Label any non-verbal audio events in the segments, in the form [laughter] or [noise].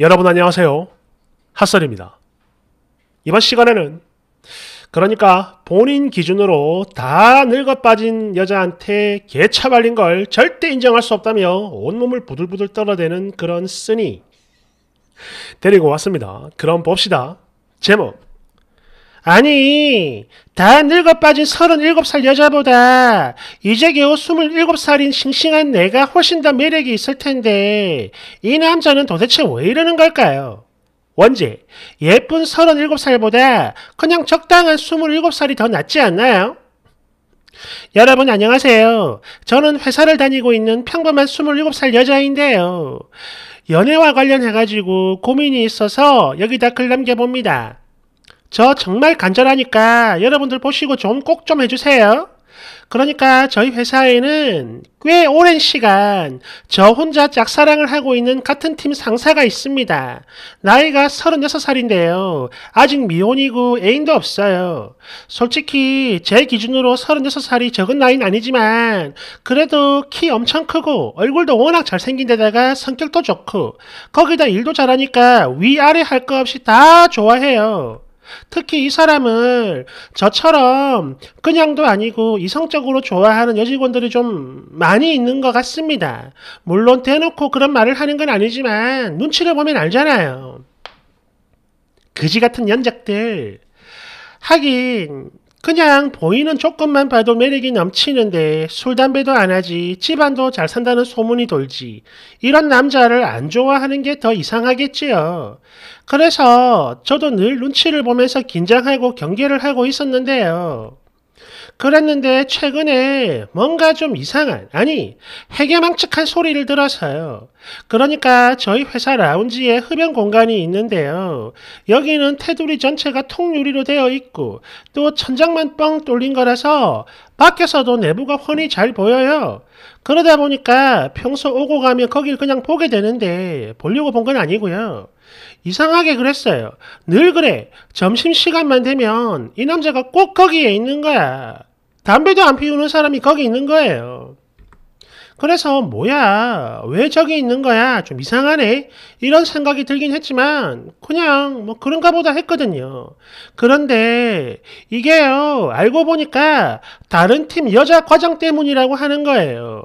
여러분 안녕하세요. 핫설입니다. 이번 시간에는 그러니까 본인 기준으로 다 늙어 빠진 여자한테 개차 발린 걸 절대 인정할 수 없다며 온몸을 부들부들 떨어대는 그런 쓰니 데리고 왔습니다. 그럼 봅시다. 제목 아니, 다 늙어 빠진 37살 여자보다 이제 겨우 27살인 싱싱한 내가 훨씬 더 매력이 있을 텐데 이 남자는 도대체 왜 이러는 걸까요? 원제, 예쁜 37살보다 그냥 적당한 27살이 더 낫지 않나요? 여러분 안녕하세요. 저는 회사를 다니고 있는 평범한 27살 여자인데요. 연애와 관련해가지고 고민이 있어서 여기다 글 남겨봅니다. 저 정말 간절하니까 여러분들 보시고 좀 꼭좀 좀 해주세요. 그러니까 저희 회사에는 꽤 오랜 시간 저 혼자 짝사랑을 하고 있는 같은 팀 상사가 있습니다. 나이가 36살인데요. 아직 미혼이고 애인도 없어요. 솔직히 제 기준으로 36살이 적은 나이는 아니지만 그래도 키 엄청 크고 얼굴도 워낙 잘생긴 데다가 성격도 좋고 거기다 일도 잘하니까 위아래 할 거 없이 다 좋아해요. 특히 이 사람을 저처럼 그냥도 아니고 이성적으로 좋아하는 여직원들이 좀 많이 있는 것 같습니다. 물론 대놓고 그런 말을 하는 건 아니지만 눈치를 보면 알잖아요. 그지 같은 연작들. 하긴 그냥 보이는 조건만 봐도 매력이 넘치는데 술 담배도 안 하지 집안도 잘 산다는 소문이 돌지 이런 남자를 안 좋아하는 게 더 이상하겠지요. 그래서 저도 늘 눈치를 보면서 긴장하고 경계를 하고 있었는데요. 그랬는데 최근에 뭔가 좀 이상한, 아니, 해괴망측한 소리를 들어서요. 그러니까 저희 회사 라운지에 흡연 공간이 있는데요. 여기는 테두리 전체가 통유리로 되어 있고 또 천장만 뻥 뚫린 거라서 밖에서도 내부가 훤히 잘 보여요. 그러다 보니까 평소 오고 가면 거길 그냥 보게 되는데 보려고 본 건 아니고요. 이상하게 그랬어요. 늘 그래. 점심시간만 되면 이 남자가 꼭 거기에 있는 거야. 담배도 안 피우는 사람이 거기 있는 거예요. 그래서 뭐야 왜 저기 있는 거야 좀 이상하네 이런 생각이 들긴 했지만 그냥 뭐 그런가 보다 했거든요 그런데 이게요 알고 보니까 다른 팀 여자 과장 때문이라고 하는 거예요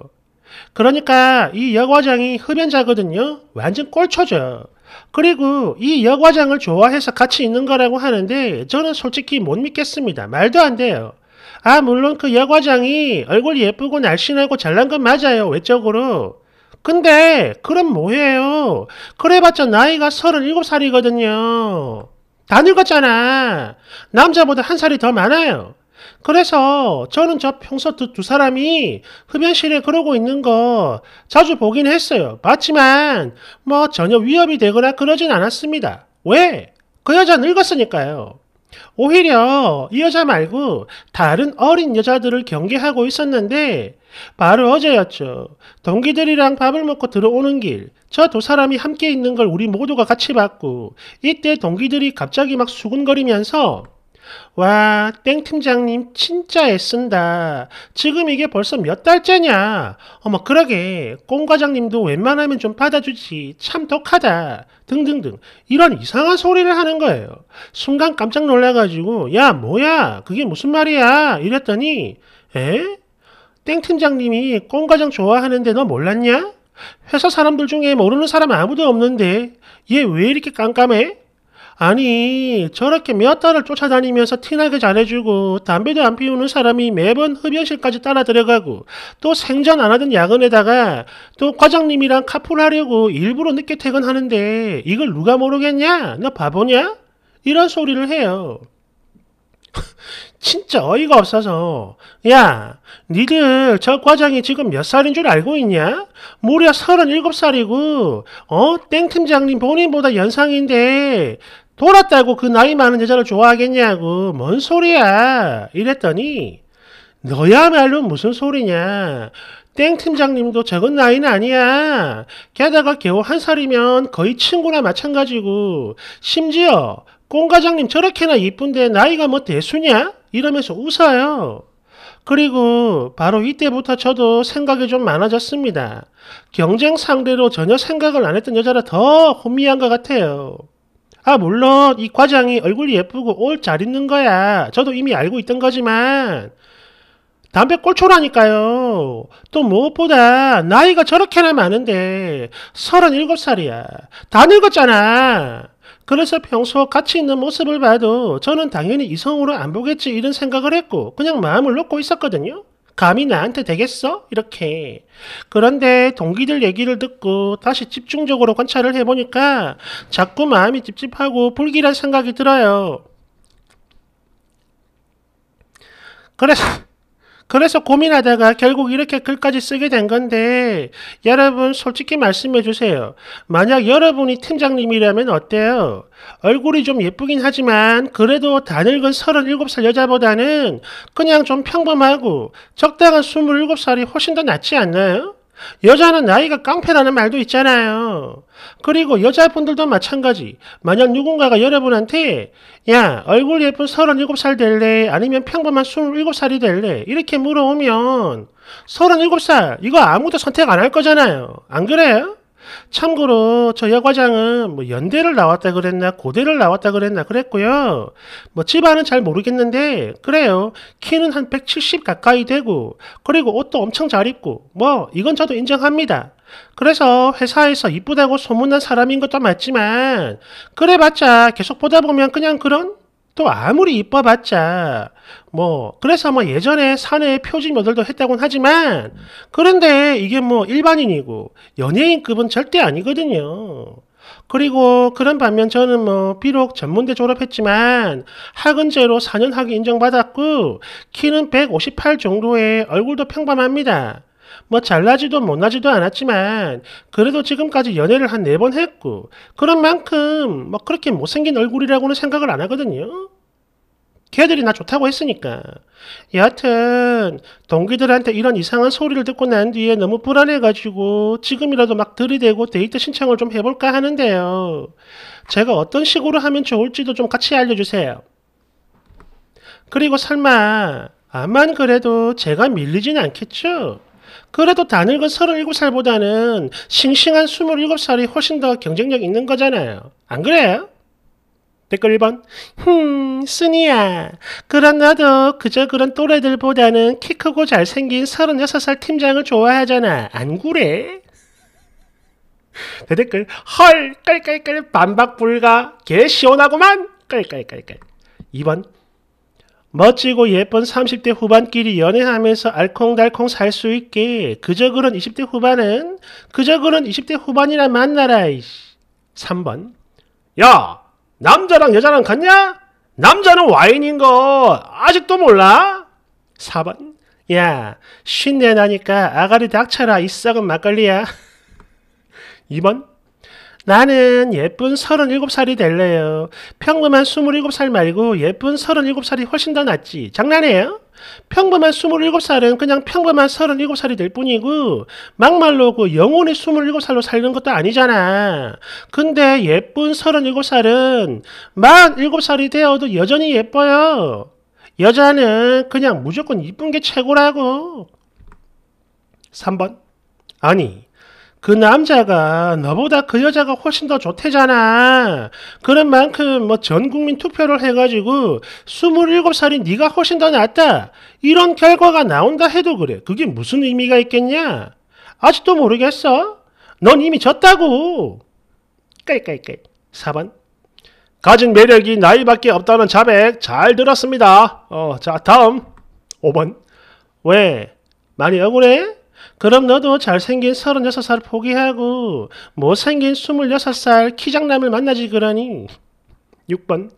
그러니까 이 여과장이 흡연자거든요 완전 꼴초죠 그리고 이 여과장을 좋아해서 같이 있는 거라고 하는데 저는 솔직히 못 믿겠습니다. 말도 안 돼요. 아, 물론 그 여과장이 얼굴 예쁘고 날씬하고 잘난 건 맞아요. 외적으로. 근데 그럼 뭐해요 그래봤자 나이가 37살이거든요. 다늙었잖아. 남자보다 한 살이 더 많아요. 그래서 저는 저 평소 두, 두 사람이 흡연실에 그러고 있는 거 자주 보긴 했어요. 봤지만 뭐 전혀 위협이 되거나 그러진 않았습니다. 왜? 그 여자 늙었으니까요. 오히려 이 여자 말고 다른 어린 여자들을 경계하고 있었는데 바로 어제였죠. 동기들이랑 밥을 먹고 들어오는 길, 저 두 사람이 함께 있는 걸 우리 모두가 같이 봤고 이때 동기들이 갑자기 막수근거리면서 와, 땡 팀장님 진짜 애쓴다. 지금 이게 벌써 몇 달째냐. 어머, 그러게. 꽁 과장님도 웬만하면 좀 받아주지. 참 독하다. 등등등. 이런 이상한 소리를 하는 거예요. 순간 깜짝 놀라가지고, 야, 뭐야? 그게 무슨 말이야? 이랬더니, 에? 땡 팀장님이 꽁 과장 좋아하는데 너 몰랐냐? 회사 사람들 중에 모르는 사람 아무도 없는데 얘 왜 이렇게 깜깜해? 아니 저렇게 몇 달을 쫓아다니면서 티나게 잘해주고 담배도 안 피우는 사람이 매번 흡연실까지 따라 들어가고 또 생전 안 하던 야근에다가 또 과장님이랑 카풀하려고 일부러 늦게 퇴근하는데 이걸 누가 모르겠냐? 너 바보냐? 이런 소리를 해요. [laughs] 진짜 어이가 없어서 야 니들 저 과장이 지금 몇 살인 줄 알고 있냐? 무려 37살이고 어? 땡팀장님 본인보다 연상인데 돌았다고 그 나이 많은 여자를 좋아하겠냐고 뭔 소리야 이랬더니 너야말로 무슨 소리냐 땡 팀장님도 적은 나이는 아니야 게다가 겨우 한 살이면 거의 친구나 마찬가지고 심지어 공과장님 저렇게나 이쁜데 나이가 뭐 대수냐 이러면서 웃어요 그리고 바로 이때부터 저도 생각이 좀 많아졌습니다 경쟁 상대로 전혀 생각을 안 했던 여자라 더 혼미한 것 같아요 아 물론 이 과장이 얼굴이 예쁘고 옷 잘 입는 거야. 저도 이미 알고 있던 거지만 담배 꼴초라니까요. 또 무엇보다 나이가 저렇게나 많은데 37살이야. 다 늙었잖아. 그래서 평소 같이 있는 모습을 봐도 저는 당연히 이성으로 안 보겠지 이런 생각을 했고 그냥 마음을 놓고 있었거든요. 감히 나한테 되겠어? 이렇게. 그런데 동기들 얘기를 듣고 다시 집중적으로 관찰을 해보니까 자꾸 마음이 찝찝하고 불길한 생각이 들어요. 그래서 그래서 고민하다가 결국 이렇게 글까지 쓰게 된 건데 여러분 솔직히 말씀해 주세요. 만약 여러분이 팀장님이라면 어때요? 얼굴이 좀 예쁘긴 하지만 그래도 다 늙은 37살 여자보다는 그냥 좀 평범하고 적당한 27살이 훨씬 더 낫지 않나요? 여자는 나이가 깡패라는 말도 있잖아요. 그리고 여자분들도 마찬가지. 만약 누군가가 여러분한테 야 얼굴 예쁜 37살 될래? 아니면 평범한 27살이 될래? 이렇게 물어오면 37살 이거 아무도 선택 안 할 거잖아요. 안 그래요? 참고로 저 여과장은 뭐 연대를 나왔다 그랬나 고대를 나왔다 그랬나 그랬고요. 뭐 집안은 잘 모르겠는데 그래요. 키는 한 170 가까이 되고 그리고 옷도 엄청 잘 입고 뭐 이건 저도 인정합니다. 그래서 회사에서 이쁘다고 소문난 사람인 것도 맞지만 그래봤자 계속 보다 보면 그냥 그런 또 아무리 이뻐봤자 뭐 그래서 뭐 예전에 사내 표지 모델도 했다곤 하지만 그런데 이게 뭐 일반인이고 연예인급은 절대 아니거든요. 그리고 그런 반면 저는 뭐 비록 전문대 졸업했지만 학은제로 4년 학위 인정받았고 키는 158 정도에 얼굴도 평범합니다. 뭐 잘나지도 못나지도 않았지만 그래도 지금까지 연애를 한 네 번 했고 그런 만큼 뭐 그렇게 못생긴 얼굴이라고는 생각을 안 하거든요. 걔들이 나 좋다고 했으니까. 여하튼 동기들한테 이런 이상한 소리를 듣고 난 뒤에 너무 불안해가지고 지금이라도 막 들이대고 데이트 신청을 좀 해볼까 하는데요. 제가 어떤 식으로 하면 좋을지도 좀 같이 알려주세요. 그리고 설마 아만 그래도 제가 밀리진 않겠죠? 그래도 다늙은 37살보다는 싱싱한 27살이 훨씬 더 경쟁력 있는 거잖아요. 안 그래요? 댓글 1번. 흠, 쓰니야 그런 나도 그저 그런 또래들보다는 키 크고 잘생긴 36살 팀장을 좋아하잖아. 안 그래? 대댓글 [laughs] 헐 깔깔깔 반박 불가 개 시원하구만 깔깔깔깔 2번 멋지고 예쁜 30대 후반끼리 연애하면서 알콩달콩 살 수 있게 그저 그런 20대 후반은 그저 그런 20대 후반이라 만나라 이씨. 3번 야 남자랑 여자랑 같냐? 남자는 와인인 거 아직도 몰라? 4번 야 쉰내 나니까 아가리 닥쳐라 이 썩은 막걸리야 2번 [laughs] 나는 예쁜 37살이 될래요. 평범한 27살 말고 예쁜 37살이 훨씬 더 낫지. 장난해요? 평범한 27살은 그냥 평범한 37살이 될 뿐이고 막말로 그 영혼이 27살로 살는 것도 아니잖아. 근데 예쁜 37살은 47살이 되어도 여전히 예뻐요. 여자는 그냥 무조건 이쁜 게 최고라고. 3번. 아니, 그 남자가 너보다 그 여자가 훨씬 더 좋대잖아. 그런 만큼 뭐 전국민 투표를 해가지고 27살이 네가 훨씬 더 낫다. 이런 결과가 나온다 해도 그래. 그게 무슨 의미가 있겠냐? 아직도 모르겠어? 넌 이미 졌다고. 까이까 4번. 가진 매력이 나이밖에 없다는 자백 잘 들었습니다. 어, 자, 다음. 5번. 왜? 많이 억울해? 그럼 너도 잘생긴 36살 포기하고 못생긴 뭐 26살 키장남을 만나지 그러니. 6번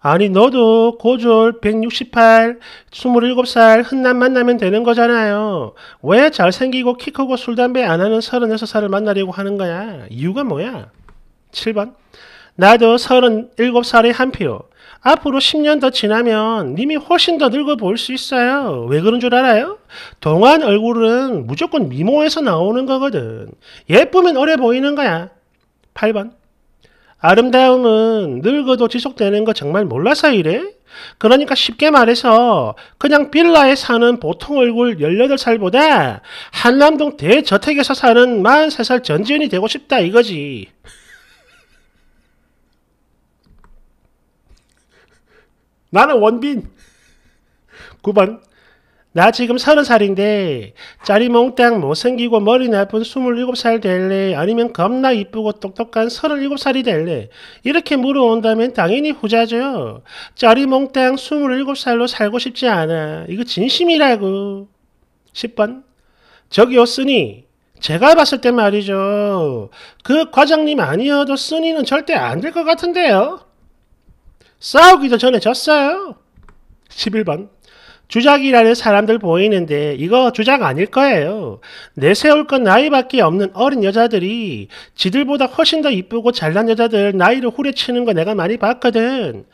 아니 너도 고졸 168, 27살 흔남 만나면 되는 거잖아요. 왜 잘생기고 키 크고 술 담배 안 하는 36살을 만나려고 하는 거야? 이유가 뭐야? 7번 나도 37살에 한 표. 앞으로 10년 더 지나면 님이 훨씬 더 늙어 보일 수 있어요. 왜 그런 줄 알아요? 동안 얼굴은 무조건 미모에서 나오는 거거든. 예쁘면 오래 보이는 거야. 8번. 아름다움은 늙어도 지속되는 거 정말 몰라서 이래? 그러니까 쉽게 말해서 그냥 빌라에 사는 보통 얼굴 18살보다 한남동 대저택에서 사는 43살 전지현이 되고 싶다 이거지. 나는 원빈. 9번. 나 지금 30살인데 짜리몽땅 못생기고 머리 나쁜 27살 될래? 아니면 겁나 이쁘고 똑똑한 37살이 될래? 이렇게 물어온다면 당연히 후자죠. 짜리몽땅 27살로 살고 싶지 않아. 이거 진심이라고. 10번. 저기요 쓰니 제가 봤을 때 말이죠. 그 과장님 아니어도 쓰니는 절대 안 될 것 같은데요. 싸우기도 전에 졌어요. 11번. 주작이라는 사람들 보이는데 이거 주작 아닐 거예요. 내세울 건 나이밖에 없는 어린 여자들이 지들보다 훨씬 더 이쁘고 잘난 여자들 나이를 후려치는 거 내가 많이 봤거든.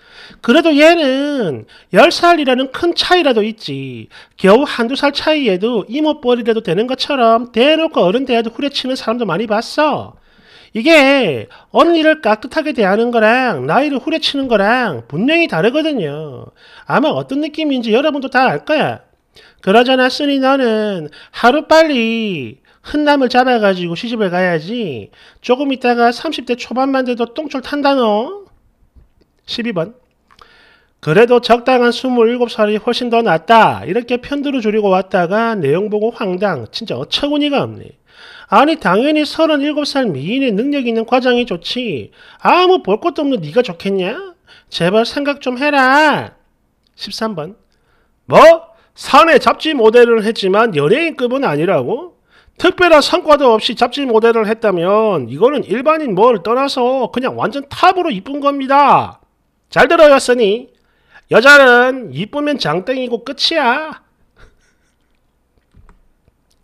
그래도 얘는 10살이라는 큰 차이라도 있지. 겨우 한두 살 차이에도 이모뻘이라도 되는 것처럼 대놓고 어른 대야도 후려치는 사람도 많이 봤어. 이게 어느 일을 깍듯하게 대하는 거랑 나이를 후려치는 거랑 분명히 다르거든요. 아마 어떤 느낌인지 여러분도 다 알 거야. 그러잖아 쓰니 너는 하루빨리 흔남을 잡아가지고 시집을 가야지 조금 있다가 30대 초반만 돼도 똥줄 탄다 너. 12번 그래도 적당한 27살이 훨씬 더 낫다. 이렇게 편들어 줄이고 왔다가 내용 보고 황당. 진짜 어처구니가 없네. 아니 당연히 37살 미인의 능력 있는 과장이 좋지. 아무 볼 것도 없는 네가 좋겠냐? 제발 생각 좀 해라. 13번 뭐? 사내 잡지 모델을 했지만 연예인급은 아니라고? 특별한 성과도 없이 잡지 모델을 했다면 이거는 일반인 뭘 떠나서 그냥 완전 탑으로 이쁜 겁니다. 잘 들어였으니 여자는 이쁘면 장땡이고 끝이야.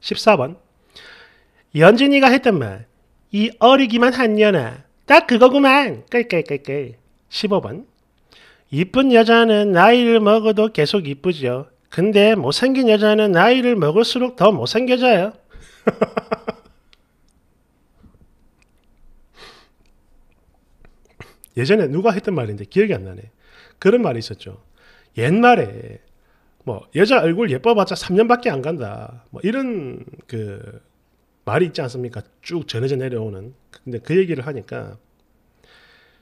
14번 연준이가 했던 말. 이 어리기만 한 년아. 딱 그거구만. 끌끌끌끌. 15번. 이쁜 여자는 나이를 먹어도 계속 이쁘지요. 근데 못생긴 여자는 나이를 먹을수록 더 못생겨져요. [laughs] 예전에 누가 했던 말인데 기억이 안 나네. 그런 말이 있었죠. 옛말에 뭐 여자 얼굴 예뻐봤자 3년밖에 안 간다. 뭐 이런 그 말이 있지 않습니까? 쭉 전해져 내려오는. 근데 그 얘기를 하니까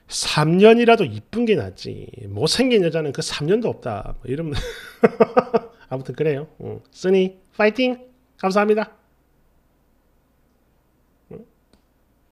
3년이라도 이쁜 게 낫지. 못생긴 여자는 그 3년도 없다. 뭐 이런. [laughs] 아무튼 그래요. 응. 쓰니, 파이팅! 감사합니다.